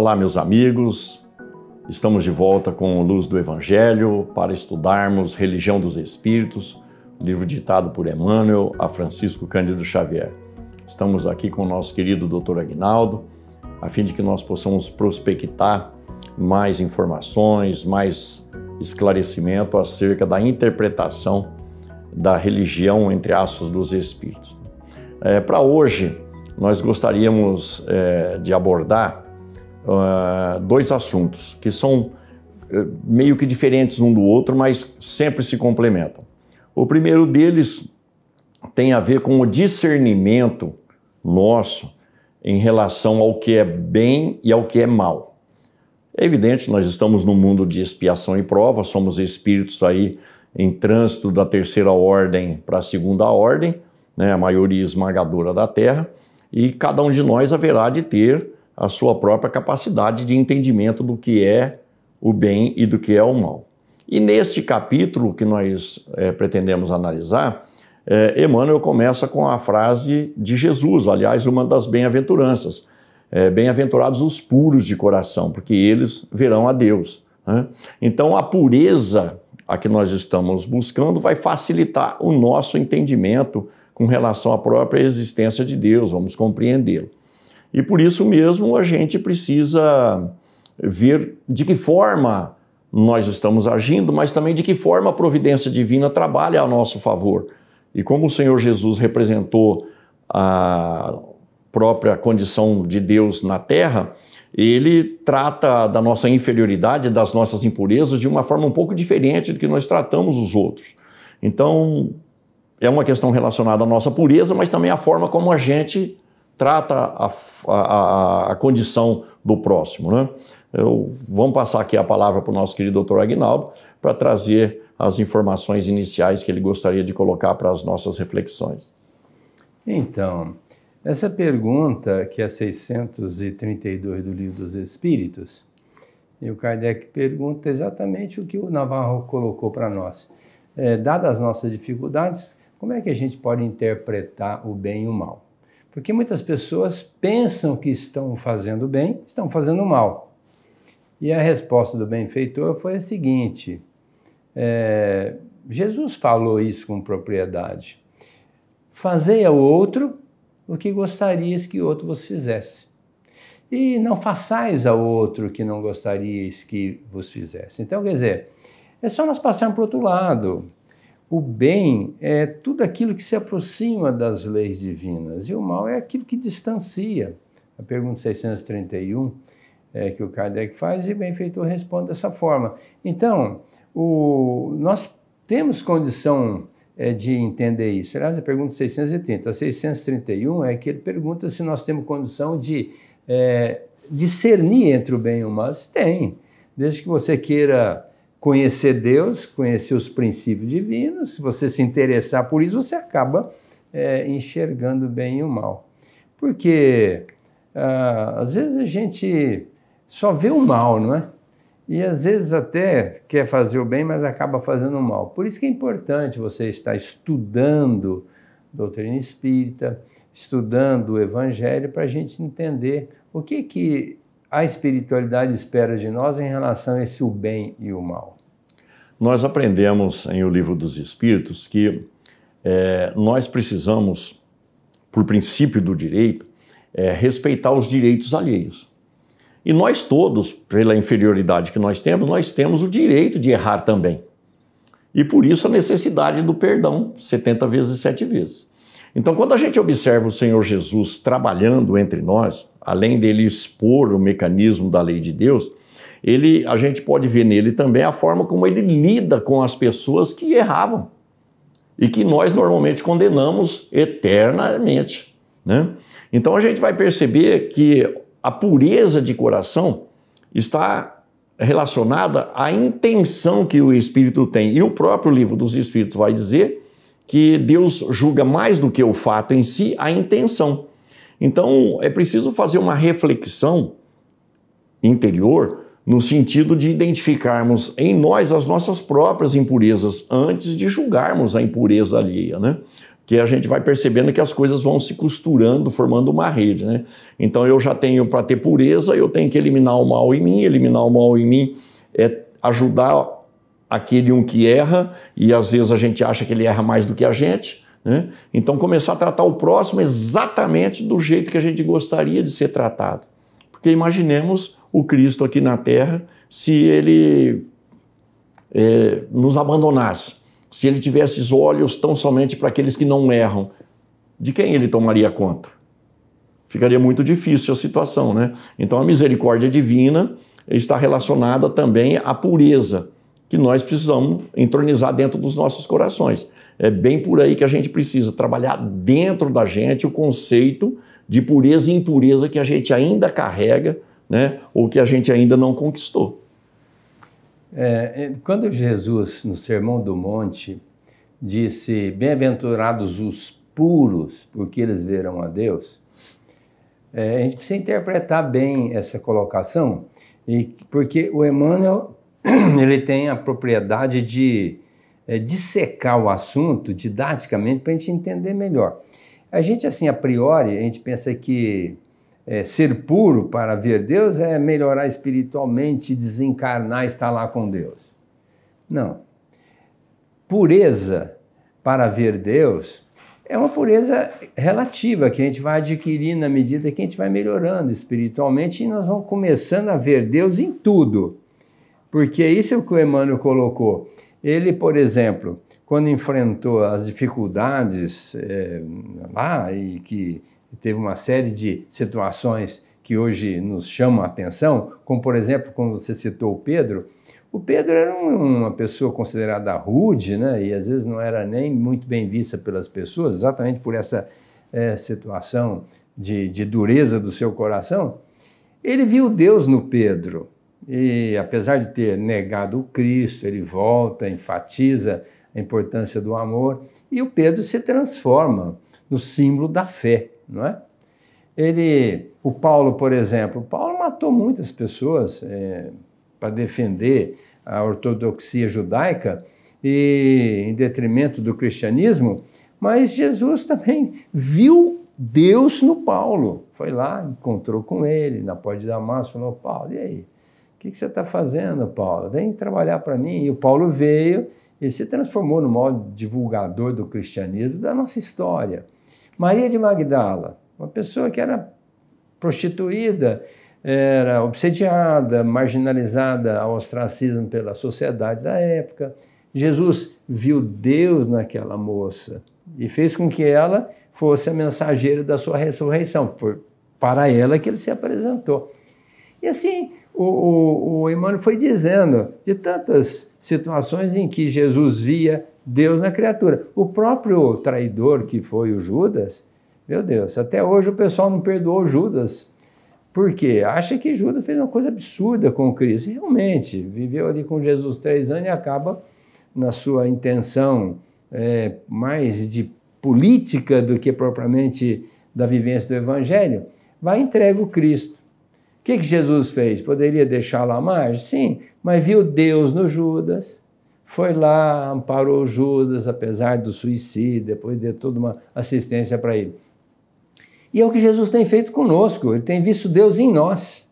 Olá, meus amigos. Estamos de volta com Luz do Evangelho para estudarmos Religião dos Espíritos, livro ditado por Emmanuel a Francisco Cândido Xavier. Estamos aqui com o nosso querido Dr. Agnaldo, a fim de que nós possamos prospectar mais informações, mais esclarecimento acerca da interpretação da religião, entre aspas, dos Espíritos. É, para hoje, nós gostaríamos é, de abordar ah, dois assuntos que são eh, meio que diferentes um do outro, mas sempre se complementam. O primeiro deles tem a ver com o discernimento nosso em relação ao que é bem e ao que é mal. É evidente, nós estamos no mundo de expiação e prova, somos espíritos aí em trânsito da terceira ordem para a segunda ordem, né, a maioria esmagadora da Terra, e cada um de nós haverá de ter a sua própria capacidade de entendimento do que é o bem e do que é o mal. E neste capítulo que nós é, pretendemos analisar, é, Emmanuel começa com a frase de Jesus, aliás, uma das bem-aventuranças. É, bem-aventurados os puros de coração, porque eles verão a Deus. Né? Então, a pureza a que nós estamos buscando vai facilitar o nosso entendimento com relação à própria existência de Deus, vamos compreendê-lo. E por isso mesmo a gente precisa ver de que forma nós estamos agindo, mas também de que forma a providência divina trabalha a nosso favor. E como o Senhor Jesus representou a própria condição de Deus na terra, ele trata da nossa inferioridade, das nossas impurezas, de uma forma um pouco diferente do que nós tratamos os outros. Então, é uma questão relacionada à nossa pureza, mas também à forma como a gente trata a, a, a condição do próximo. Né? Eu, vamos passar aqui a palavra para o nosso querido doutor Aguinaldo para trazer as informações iniciais que ele gostaria de colocar para as nossas reflexões. Então, essa pergunta, que é 632 do Livro dos Espíritos, e o Kardec pergunta exatamente o que o Navarro colocou para nós. É, dadas as nossas dificuldades, como é que a gente pode interpretar o bem e o mal? Porque muitas pessoas pensam que estão fazendo bem, estão fazendo mal. E a resposta do benfeitor foi a seguinte: é, Jesus falou isso com propriedade. Fazei ao outro o que gostarias que o outro vos fizesse. E não façais ao outro o que não gostarias que vos fizesse. Então, quer dizer, é só nós passarmos para o outro lado. O bem é tudo aquilo que se aproxima das leis divinas e o mal é aquilo que distancia. A pergunta 631 é, que o Kardec faz e o benfeitor responde dessa forma. Então, o, nós temos condição é, de entender isso. Aliás, a pergunta 630. A 631 é que ele pergunta se nós temos condição de é, discernir entre o bem e o mal. Se tem, desde que você queira conhecer Deus, conhecer os princípios divinos, se você se interessar por isso, você acaba é, enxergando bem o mal. Porque ah, às vezes a gente só vê o mal, não é? E às vezes até quer fazer o bem, mas acaba fazendo o mal. Por isso que é importante você estar estudando doutrina espírita, estudando o evangelho, para a gente entender o que, que a espiritualidade espera de nós em relação a esse o bem e o mal? Nós aprendemos em O Livro dos Espíritos que é, nós precisamos, por princípio do direito, é, respeitar os direitos alheios. E nós todos, pela inferioridade que nós temos, nós temos o direito de errar também. E por isso a necessidade do perdão, 70 vezes e 7 vezes. Então, quando a gente observa o Senhor Jesus trabalhando entre nós, além dele expor o mecanismo da lei de Deus, ele, a gente pode ver nele também a forma como ele lida com as pessoas que erravam e que nós normalmente condenamos eternamente. Né? Então a gente vai perceber que a pureza de coração está relacionada à intenção que o Espírito tem. E o próprio livro dos Espíritos vai dizer que Deus julga mais do que o fato em si, a intenção. Então, é preciso fazer uma reflexão interior no sentido de identificarmos em nós as nossas próprias impurezas antes de julgarmos a impureza alheia, né? Que a gente vai percebendo que as coisas vão se costurando, formando uma rede, né? Então eu já tenho para ter pureza, eu tenho que eliminar o mal em mim, eliminar o mal em mim é ajudar aquele um que erra e às vezes a gente acha que ele erra mais do que a gente né? Então, começar a tratar o próximo exatamente do jeito que a gente gostaria de ser tratado. Porque imaginemos o Cristo aqui na Terra se ele é, nos abandonasse, se ele tivesse os olhos tão somente para aqueles que não erram, de quem ele tomaria conta? Ficaria muito difícil a situação, né? Então, a misericórdia divina está relacionada também à pureza que nós precisamos entronizar dentro dos nossos corações. É bem por aí que a gente precisa trabalhar dentro da gente o conceito de pureza e impureza que a gente ainda carrega, né? Ou que a gente ainda não conquistou. É, é quando Jesus, no Sermão do Monte, disse: Bem-aventurados os puros, porque eles verão a Deus, é, a gente precisa interpretar bem essa colocação, e, porque o Emmanuel ele tem a propriedade de é, dissecar o assunto didaticamente para a gente entender melhor. A gente, assim, a priori, a gente pensa que é, ser puro para ver Deus é melhorar espiritualmente, desencarnar e estar lá com Deus. Não. Pureza para ver Deus é uma pureza relativa que a gente vai adquirir na medida que a gente vai melhorando espiritualmente e nós vamos começando a ver Deus em tudo. Porque isso é o que o Emmanuel colocou. Ele, por exemplo, quando enfrentou as dificuldades é, lá e que teve uma série de situações que hoje nos chamam a atenção, como por exemplo, quando você citou o Pedro, o Pedro era uma pessoa considerada rude, né? E às vezes não era nem muito bem vista pelas pessoas, exatamente por essa é, situação de, de dureza do seu coração. Ele viu Deus no Pedro e apesar de ter negado o Cristo, ele volta, enfatiza a importância do amor, e o Pedro se transforma no símbolo da fé, não é? Ele, o Paulo, por exemplo, Paulo matou muitas pessoas é, para defender a ortodoxia judaica e em detrimento do cristianismo, mas Jesus também viu Deus no Paulo. Foi lá, encontrou com ele na Pó de Damasco, falou: Paulo, e aí? que, que você está fazendo, Paulo? Vem trabalhar para mim. E o Paulo veio e se transformou no maior divulgador do cristianismo da nossa história. Maria de Magdala, uma pessoa que era prostituída, era obsediada, marginalizada ao ostracismo pela sociedade da época. Jesus viu Deus naquela moça e fez com que ela fosse a mensageira da sua ressurreição. Foi para ela que ele se apresentou. E assim, o, o, o Emmanuel foi dizendo de tantas situações em que Jesus via Deus na criatura. O próprio traidor que foi o Judas, meu Deus, até hoje o pessoal não perdoou Judas. Por quê? Acha que Judas fez uma coisa absurda com Cristo. Realmente, viveu ali com Jesus três anos e acaba, na sua intenção é, mais de política do que propriamente da vivência do Evangelho, vai entrega o Cristo. O que, que Jesus fez? Poderia deixá-lo à margem? Sim, mas viu Deus no Judas, foi lá, amparou Judas, apesar do suicídio, depois deu toda uma assistência para ele. E é o que Jesus tem feito conosco, ele tem visto Deus em nós,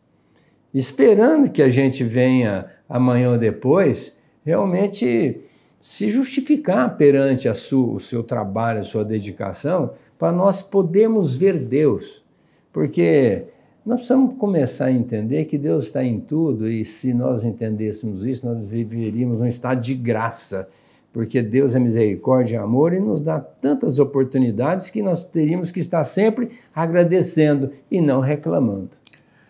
esperando que a gente venha amanhã ou depois realmente se justificar perante sua, o seu trabalho, a sua dedicação, para nós podermos ver Deus. Porque nós precisamos começar a entender que Deus está em tudo e se nós entendêssemos isso, nós viveríamos um estado de graça, porque Deus é misericórdia e amor e nos dá tantas oportunidades que nós teríamos que estar sempre agradecendo e não reclamando.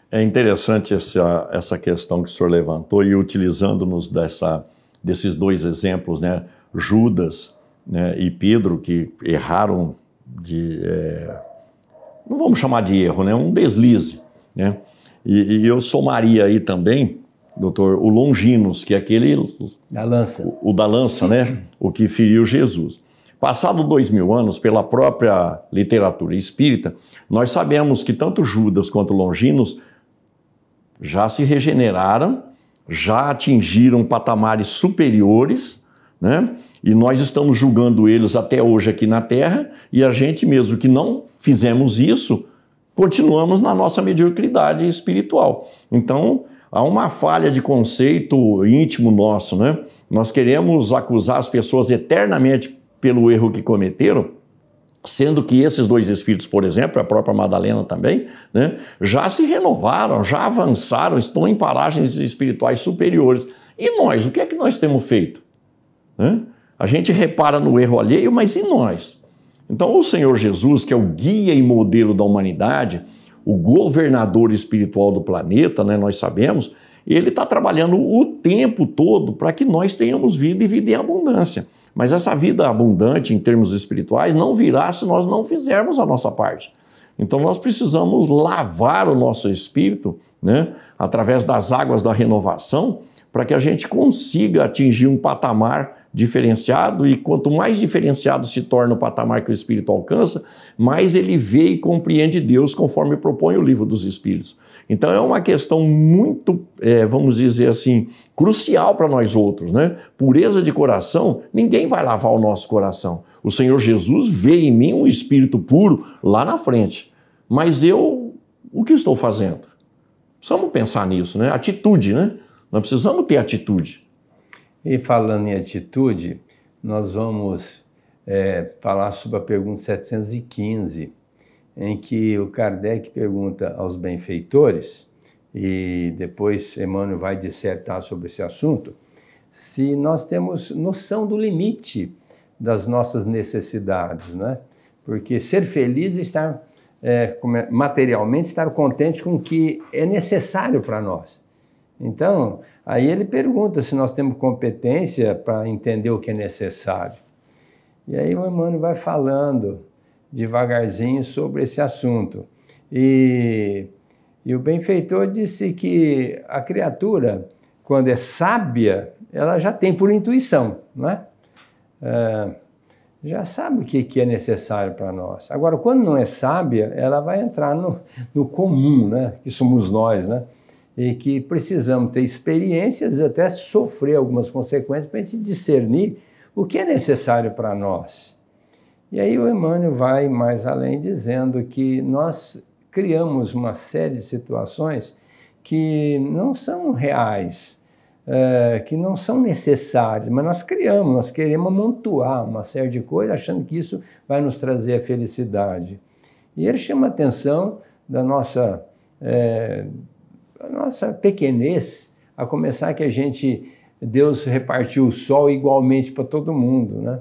É interessante essa, essa questão que o senhor levantou e utilizando-nos dessa, desses dois exemplos, né? Judas né? e Pedro, que erraram de. É não vamos chamar de erro, né? um deslize. Né? E, e eu somaria aí também, doutor, o Longinos, que é aquele. Da lança. O, o da lança, né? O que feriu Jesus. Passado dois mil anos, pela própria literatura espírita, nós sabemos que tanto Judas quanto Longinos já se regeneraram, já atingiram patamares superiores, né? E nós estamos julgando eles até hoje aqui na Terra, e a gente mesmo que não fizemos isso, continuamos na nossa mediocridade espiritual. Então, há uma falha de conceito íntimo nosso, né? Nós queremos acusar as pessoas eternamente pelo erro que cometeram, sendo que esses dois espíritos, por exemplo, a própria Madalena também, né, já se renovaram, já avançaram, estão em paragens espirituais superiores. E nós, o que é que nós temos feito? Né? A gente repara no erro alheio, mas e nós? Então, o Senhor Jesus, que é o guia e modelo da humanidade, o governador espiritual do planeta, né, nós sabemos, ele está trabalhando o tempo todo para que nós tenhamos vida e vida em abundância. Mas essa vida abundante, em termos espirituais, não virá se nós não fizermos a nossa parte. Então, nós precisamos lavar o nosso espírito né, através das águas da renovação para que a gente consiga atingir um patamar diferenciado, e quanto mais diferenciado se torna o patamar que o espírito alcança, mais ele vê e compreende Deus, conforme propõe o livro dos Espíritos. Então é uma questão muito, é, vamos dizer assim, crucial para nós outros, né? Pureza de coração, ninguém vai lavar o nosso coração. O Senhor Jesus vê em mim um espírito puro lá na frente. Mas eu, o que estou fazendo? Precisamos pensar nisso, né? Atitude, né? Nós precisamos ter atitude. E falando em atitude, nós vamos é, falar sobre a pergunta 715, em que o Kardec pergunta aos benfeitores, e depois Emmanuel vai dissertar sobre esse assunto, se nós temos noção do limite das nossas necessidades, né? Porque ser feliz é estar é, materialmente, estar contente com o que é necessário para nós. Então, Aí ele pergunta se nós temos competência para entender o que é necessário. E aí o Emmanuel vai falando devagarzinho sobre esse assunto. E, e o benfeitor disse que a criatura, quando é sábia, ela já tem por intuição, né? é já sabe o que, que é necessário para nós. Agora, quando não é sábia, ela vai entrar no, no comum, né? que somos nós, né? em que precisamos ter experiências, até sofrer algumas consequências para a gente discernir o que é necessário para nós. E aí o Emmanuel vai mais além dizendo que nós criamos uma série de situações que não são reais, é, que não são necessárias, mas nós criamos, nós queremos amontoar uma série de coisas achando que isso vai nos trazer a felicidade. E ele chama atenção da nossa é, nossa pequenez, a começar que a gente, Deus repartiu o sol igualmente para todo mundo, né?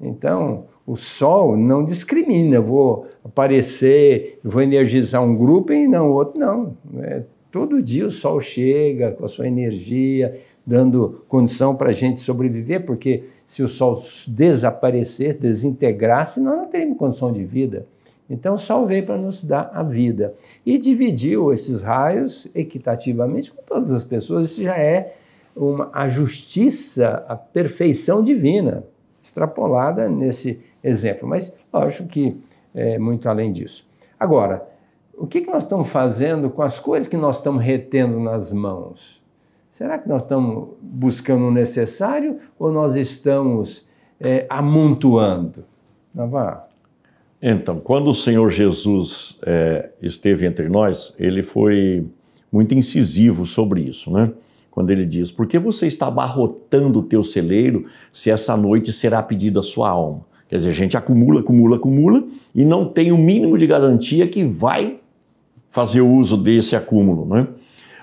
Então, o sol não discrimina, vou aparecer, vou energizar um grupo e não outro, não. É, todo dia o sol chega com a sua energia, dando condição para a gente sobreviver, porque se o sol desaparecer, desintegrasse, nós não teríamos condição de vida. Então, só veio para nos dar a vida. E dividiu esses raios equitativamente com todas as pessoas. Isso já é uma, a justiça, a perfeição divina, extrapolada nesse exemplo. Mas, lógico que é muito além disso. Agora, o que, que nós estamos fazendo com as coisas que nós estamos retendo nas mãos? Será que nós estamos buscando o necessário ou nós estamos é, amontoando? Navarro. Então, quando o Senhor Jesus é, esteve entre nós, ele foi muito incisivo sobre isso, né? Quando ele diz: Por que você está abarrotando o teu celeiro se essa noite será pedida a sua alma? Quer dizer, a gente acumula, acumula, acumula e não tem o mínimo de garantia que vai fazer uso desse acúmulo, né?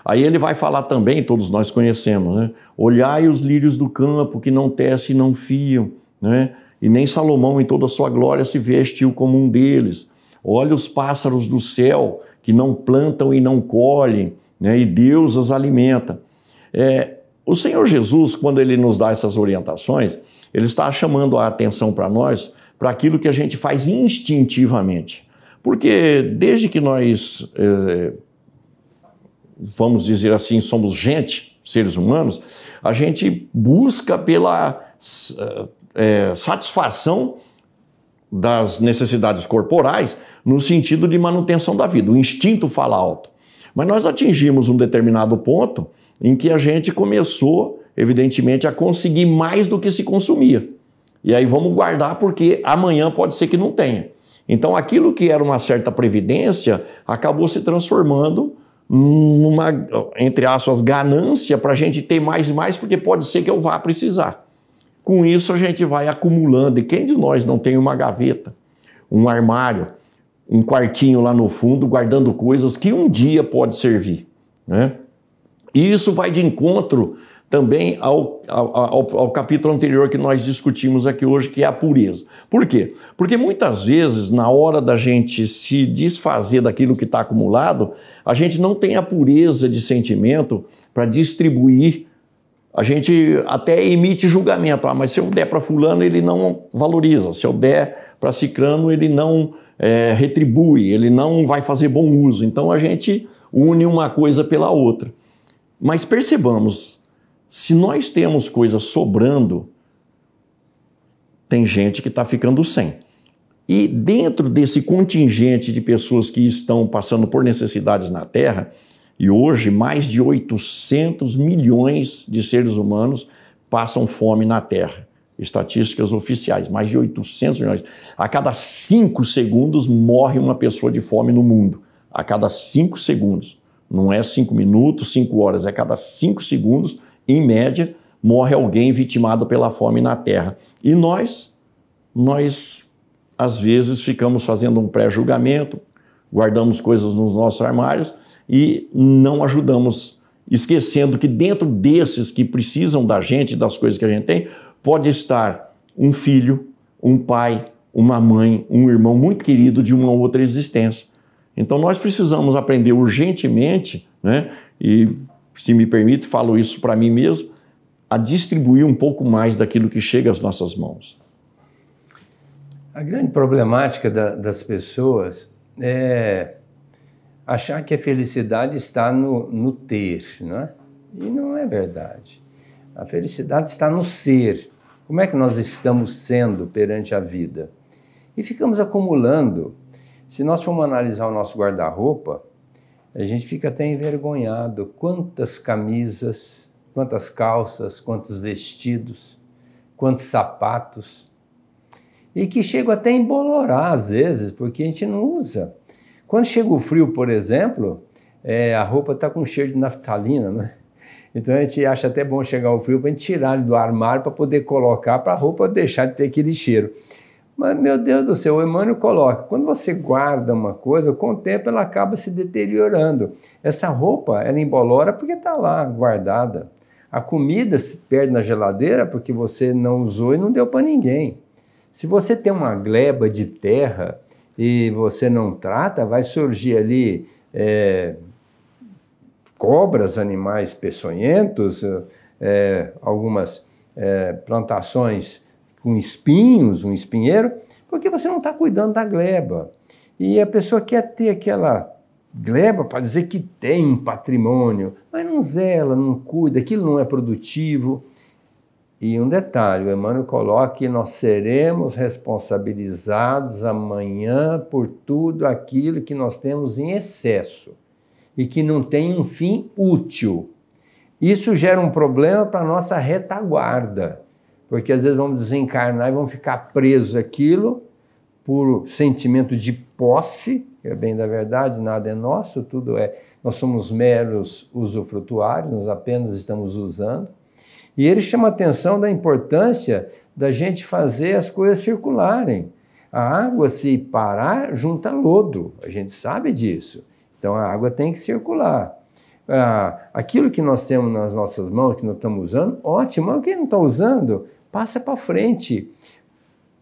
Aí ele vai falar também, todos nós conhecemos, né? Olhai os lírios do campo que não tecem e não fiam, né? e nem Salomão em toda a sua glória se vestiu como um deles. Olha os pássaros do céu que não plantam e não colhem, né? e Deus as alimenta. É, o Senhor Jesus, quando ele nos dá essas orientações, ele está chamando a atenção para nós para aquilo que a gente faz instintivamente. Porque desde que nós, é, vamos dizer assim, somos gente, seres humanos, a gente busca pela é, satisfação das necessidades corporais no sentido de manutenção da vida. O instinto fala alto. Mas nós atingimos um determinado ponto em que a gente começou, evidentemente, a conseguir mais do que se consumia. E aí vamos guardar porque amanhã pode ser que não tenha. Então aquilo que era uma certa previdência acabou se transformando numa, entre aspas, ganância para a gente ter mais e mais, porque pode ser que eu vá precisar. Com isso, a gente vai acumulando. E quem de nós não tem uma gaveta, um armário, um quartinho lá no fundo, guardando coisas que um dia pode servir? Né? E isso vai de encontro também ao, ao, ao, capítulo anterior que nós discutimos aqui hoje, que é a pureza. Por quê? Porque muitas vezes, na hora da gente se desfazer daquilo que está acumulado, a gente não tem a pureza de sentimento para distribuir a gente até emite julgamento. Ah, mas se eu der para fulano, ele não valoriza. Se eu der para cicrano, ele não é, retribui, ele não vai fazer bom uso. Então a gente une uma coisa pela outra. Mas percebamos, se nós temos coisa sobrando, tem gente que está ficando sem. E dentro desse contingente de pessoas que estão passando por necessidades na Terra, e hoje, mais de 800 milhões de seres humanos passam fome na Terra. Estatísticas oficiais, mais de 800 milhões. A cada 5 segundos morre uma pessoa de fome no mundo. A cada 5 segundos. Não é 5 minutos, 5 horas, é a cada 5 segundos, em média, morre alguém vitimado pela fome na Terra. E nós, nós às vezes ficamos fazendo um pré-julgamento, guardamos coisas nos nossos armários e não ajudamos, esquecendo que dentro desses que precisam da gente, das coisas que a gente tem, pode estar um filho, um pai, uma mãe, um irmão muito querido de uma outra existência. Então nós precisamos aprender urgentemente, né? E se me permite, falo isso para mim mesmo, a distribuir um pouco mais daquilo que chega às nossas mãos. A grande problemática da, das pessoas é achar que a felicidade está no, no ter, não é? E não é verdade. A felicidade está no ser. Como é que nós estamos sendo perante a vida? E ficamos acumulando. Se nós formos analisar o nosso guarda-roupa, a gente fica até envergonhado. Quantas camisas, quantas calças, quantos vestidos, quantos sapatos. E que chega até a embolorar às vezes, porque a gente não usa. Quando chega o frio, por exemplo, é, a roupa está com cheiro de naftalina, né? Então a gente acha até bom chegar o frio para a gente tirar do armário para poder colocar para a roupa deixar de ter aquele cheiro. Mas, meu Deus do céu, o Emmanuel coloca: quando você guarda uma coisa, com o tempo ela acaba se deteriorando. Essa roupa, ela embolora porque está lá guardada. A comida se perde na geladeira porque você não usou e não deu para ninguém. Se você tem uma gleba de terra, e você não trata, vai surgir ali é, cobras, animais peçonhentos, é, algumas é, plantações com espinhos, um espinheiro, porque você não está cuidando da gleba. E a pessoa quer ter aquela gleba para dizer que tem patrimônio, mas não zela, não cuida, aquilo não é produtivo. E um detalhe, o Emmanuel coloca que nós seremos responsabilizados amanhã por tudo aquilo que nós temos em excesso e que não tem um fim útil. Isso gera um problema para a nossa retaguarda, porque às vezes vamos desencarnar e vamos ficar presos aquilo por sentimento de posse, que é bem da verdade, nada é nosso, tudo é. Nós somos meros usufrutuários, nós apenas estamos usando e ele chama atenção da importância da gente fazer as coisas circularem. A água, se parar, junta lodo, a gente sabe disso. Então a água tem que circular. Ah, aquilo que nós temos nas nossas mãos, que não estamos usando, ótimo, mas quem não está usando, passa para frente.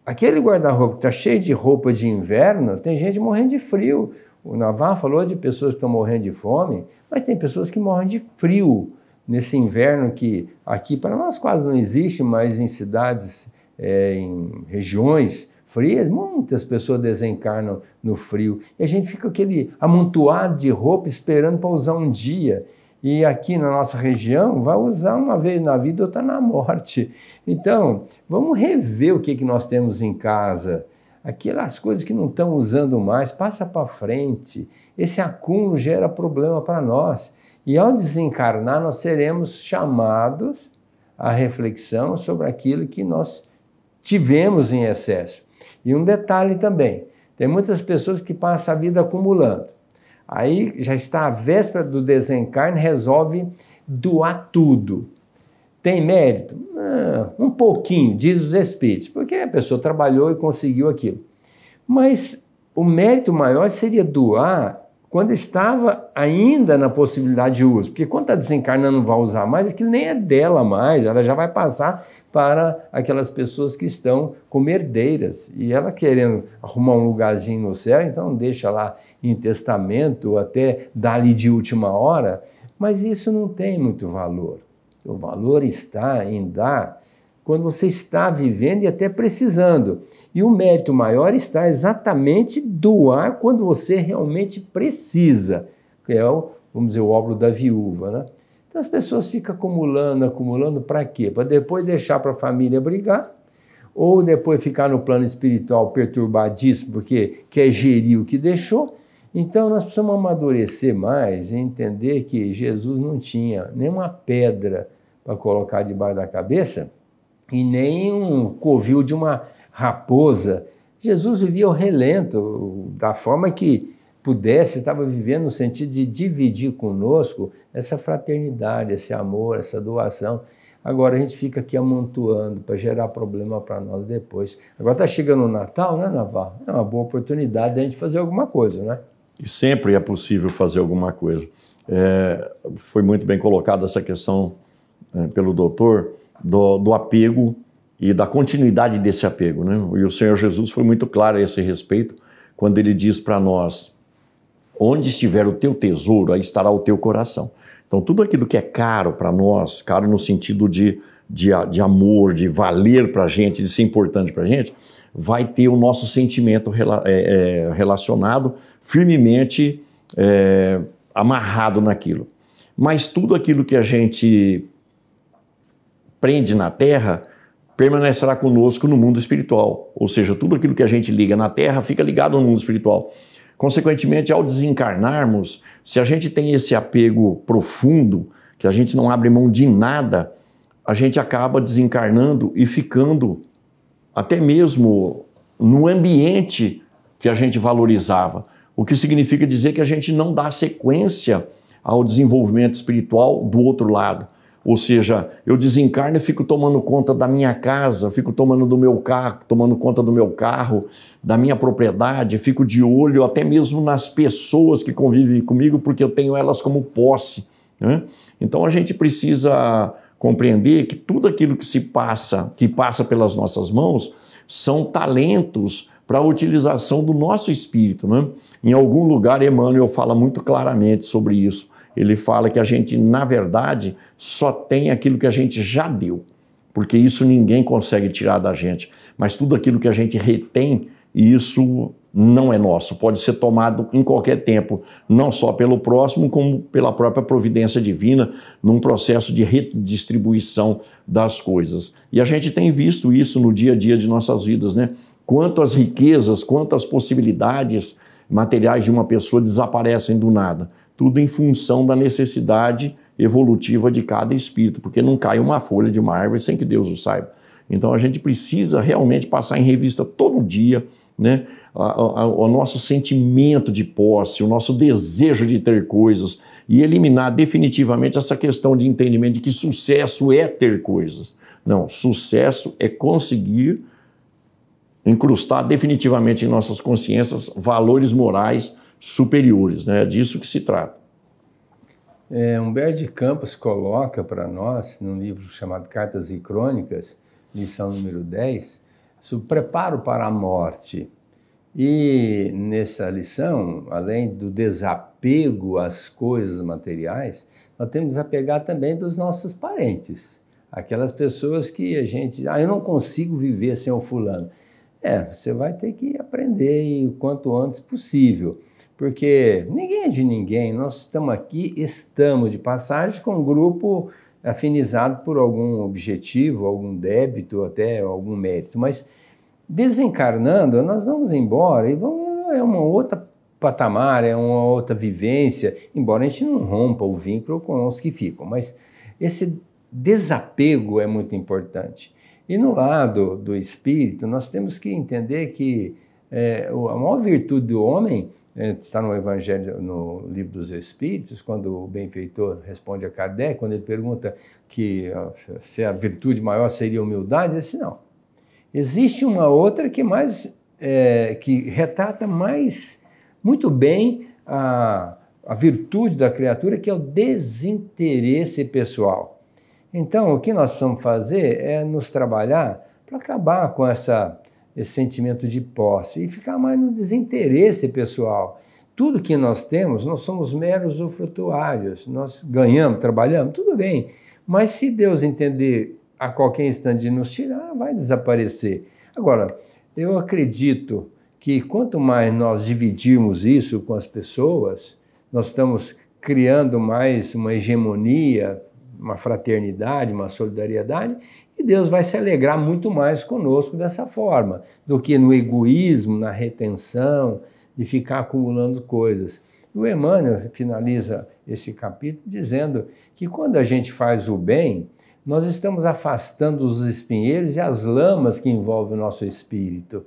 Aquele guarda-roupa que está cheio de roupa de inverno, tem gente morrendo de frio. O Navarro falou de pessoas que estão morrendo de fome, mas tem pessoas que morrem de frio nesse inverno que aqui para nós quase não existe, mas em cidades, é, em regiões frias, muitas pessoas desencarnam no frio. E a gente fica aquele amontoado de roupa esperando para usar um dia. E aqui na nossa região, vai usar uma vez na vida, outra na morte. Então, vamos rever o que, que nós temos em casa aquelas coisas que não estão usando mais, passa para frente. Esse acúmulo gera problema para nós. E ao desencarnar, nós seremos chamados à reflexão sobre aquilo que nós tivemos em excesso. E um detalhe também: tem muitas pessoas que passam a vida acumulando. Aí já está a véspera do desencarne, resolve doar tudo. Tem mérito? Ah, um pouquinho, diz os espíritos, porque a pessoa trabalhou e conseguiu aquilo. Mas o mérito maior seria doar quando estava ainda na possibilidade de uso. Porque quando está desencarnando, não vai usar mais, aquilo nem é dela mais, ela já vai passar para aquelas pessoas que estão como herdeiras. E ela querendo arrumar um lugarzinho no céu, então deixa lá em testamento, até dali de última hora. Mas isso não tem muito valor. O valor está em dar quando você está vivendo e até precisando. E o mérito maior está exatamente doar quando você realmente precisa, que é o, vamos dizer, o óbolo da viúva, né? Então as pessoas ficam acumulando, acumulando para quê? Para depois deixar para a família brigar ou depois ficar no plano espiritual perturbadíssimo porque quer gerir o que deixou. Então nós precisamos amadurecer mais e entender que Jesus não tinha nenhuma pedra para colocar debaixo da cabeça e nem um covil de uma raposa. Jesus vivia ao relento, da forma que pudesse, estava vivendo no sentido de dividir conosco essa fraternidade, esse amor, essa doação. Agora a gente fica aqui amontoando para gerar problema para nós depois. Agora está chegando o Natal, né, Navarro? É uma boa oportunidade de a gente fazer alguma coisa, né? E sempre é possível fazer alguma coisa. É, foi muito bem colocada essa questão é, pelo doutor do, do apego e da continuidade desse apego. Né? E o Senhor Jesus foi muito claro a esse respeito quando ele diz para nós: onde estiver o teu tesouro, aí estará o teu coração. Então, tudo aquilo que é caro para nós, caro no sentido de, de, de amor, de valer para a gente, de ser importante para a gente, vai ter o nosso sentimento rela, é, é, relacionado firmemente é, amarrado naquilo. Mas tudo aquilo que a gente prende na terra permanecerá conosco no mundo espiritual. Ou seja, tudo aquilo que a gente liga na terra fica ligado no mundo espiritual. Consequentemente, ao desencarnarmos, se a gente tem esse apego profundo, que a gente não abre mão de nada, a gente acaba desencarnando e ficando até mesmo no ambiente que a gente valorizava. O que significa dizer que a gente não dá sequência ao desenvolvimento espiritual do outro lado. Ou seja, eu desencarno e fico tomando conta da minha casa, fico tomando do meu carro, tomando conta do meu carro, da minha propriedade, fico de olho até mesmo nas pessoas que convivem comigo, porque eu tenho elas como posse. Né? Então a gente precisa compreender que tudo aquilo que se passa, que passa pelas nossas mãos, são talentos para a utilização do nosso espírito. Né? Em algum lugar, Emmanuel fala muito claramente sobre isso ele fala que a gente, na verdade, só tem aquilo que a gente já deu, porque isso ninguém consegue tirar da gente. Mas tudo aquilo que a gente retém, isso não é nosso, pode ser tomado em qualquer tempo, não só pelo próximo, como pela própria providência divina, num processo de redistribuição das coisas. E a gente tem visto isso no dia a dia de nossas vidas, né? Quantas riquezas, quantas possibilidades materiais de uma pessoa desaparecem do nada tudo em função da necessidade evolutiva de cada espírito, porque não cai uma folha de uma árvore sem que Deus o saiba. Então a gente precisa realmente passar em revista todo dia, né? o nosso sentimento de posse, o nosso desejo de ter coisas e eliminar definitivamente essa questão de entendimento de que sucesso é ter coisas. Não, sucesso é conseguir incrustar definitivamente em nossas consciências valores morais superiores. Né? É disso que se trata. É, Humberto de Campos coloca para nós, num livro chamado Cartas e Crônicas, lição número 10, sobre preparo para a morte. E nessa lição, além do desapego às coisas materiais, nós temos que também dos nossos parentes. Aquelas pessoas que a gente. Ah, eu não consigo viver sem o fulano. É, você vai ter que aprender e o quanto antes possível porque ninguém é de ninguém, nós estamos aqui, estamos de passagem com um grupo afinizado por algum objetivo, algum débito, até algum mérito, mas desencarnando, nós vamos embora e vamos, é uma outra patamar, é uma outra vivência, embora a gente não rompa o vínculo com os que ficam, mas esse desapego é muito importante. E no lado do espírito, nós temos que entender que é, a maior virtude do homem é, está no Evangelho, no Livro dos Espíritos, quando o benfeitor responde a Kardec, quando ele pergunta que se a virtude maior seria a humildade, ele disse não. Existe uma outra que mais é, que retrata mais muito bem a, a virtude da criatura, que é o desinteresse pessoal. Então, o que nós precisamos fazer é nos trabalhar para acabar com essa esse sentimento de posse e ficar mais no desinteresse pessoal. Tudo que nós temos, nós somos meros usufrutuários. Nós ganhamos, trabalhamos, tudo bem. Mas se Deus entender a qualquer instante de nos tirar, vai desaparecer. Agora, eu acredito que quanto mais nós dividirmos isso com as pessoas, nós estamos criando mais uma hegemonia, uma fraternidade, uma solidariedade, e Deus vai se alegrar muito mais conosco dessa forma do que no egoísmo, na retenção, de ficar acumulando coisas. O Emmanuel finaliza esse capítulo dizendo que quando a gente faz o bem, nós estamos afastando os espinheiros e as lamas que envolvem o nosso espírito.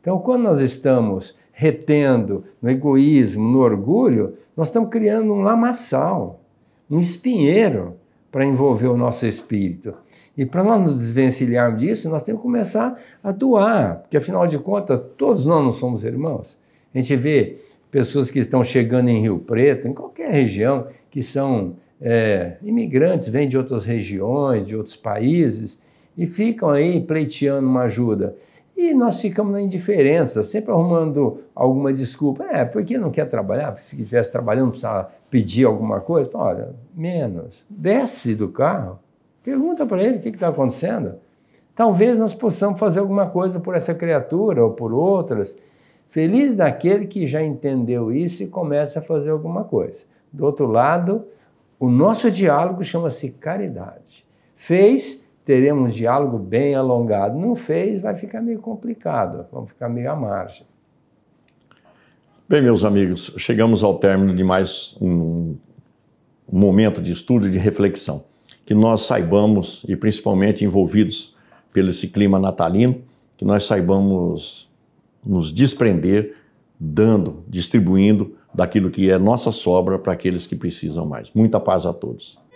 Então, quando nós estamos retendo no egoísmo, no orgulho, nós estamos criando um lamaçal, um espinheiro para envolver o nosso espírito. E para nós nos desvencilharmos disso, nós temos que começar a doar, porque afinal de contas, todos nós não somos irmãos. A gente vê pessoas que estão chegando em Rio Preto, em qualquer região, que são é, imigrantes, vêm de outras regiões, de outros países, e ficam aí pleiteando uma ajuda. E nós ficamos na indiferença, sempre arrumando alguma desculpa. É, porque não quer trabalhar? Porque Se estivesse trabalhando, precisava pedir alguma coisa. olha, menos. Desce do carro Pergunta para ele o que está acontecendo. Talvez nós possamos fazer alguma coisa por essa criatura ou por outras. Feliz daquele que já entendeu isso e começa a fazer alguma coisa. Do outro lado, o nosso diálogo chama-se caridade. Fez, teremos um diálogo bem alongado. Não fez, vai ficar meio complicado, vamos ficar meio à margem. Bem, meus amigos, chegamos ao término de mais um momento de estudo e de reflexão que nós saibamos, e principalmente envolvidos pelo esse clima natalino, que nós saibamos nos desprender, dando, distribuindo daquilo que é nossa sobra para aqueles que precisam mais. Muita paz a todos.